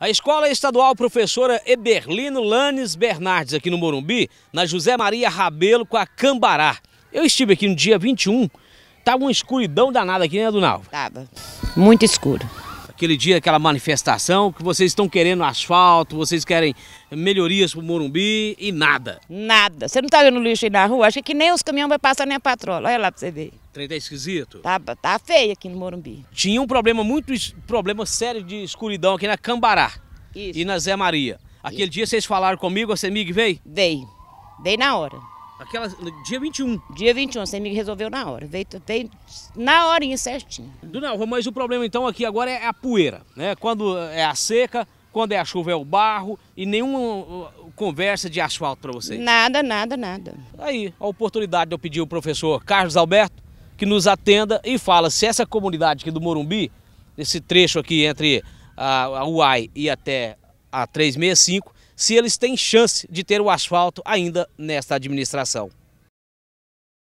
A Escola Estadual Professora Eberlino Lanes Bernardes, aqui no Morumbi, na José Maria Rabelo com a Cambará. Eu estive aqui no dia 21, estava uma escuridão danada aqui, né, Dunal? Tava, muito escuro aquele dia, aquela manifestação, que vocês estão querendo asfalto, vocês querem melhorias para o Morumbi e nada. Nada. Você não está vendo lixo aí na rua? Acho que nem os caminhões vão passar nem a patroa. Olha lá para você ver. Trem tá esquisito. Tá, tá feio aqui no Morumbi. Tinha um problema muito, problema sério de escuridão aqui na Cambará Isso. e na Zé Maria. Aquele Isso. dia vocês falaram comigo, a Semig veio? Veio. Dei na hora. Aquela, dia 21. Dia 21, você me resolveu na hora. Veio, veio na horinha certinho. Dunalva, mas o problema então aqui agora é a poeira, né? Quando é a seca, quando é a chuva é o barro e nenhuma uh, conversa de asfalto para vocês. Nada, nada, nada. Aí, a oportunidade de eu pedir ao professor Carlos Alberto que nos atenda e fala se essa comunidade aqui do Morumbi, esse trecho aqui entre a, a UAI e até a 365, se eles têm chance de ter o asfalto ainda nesta administração.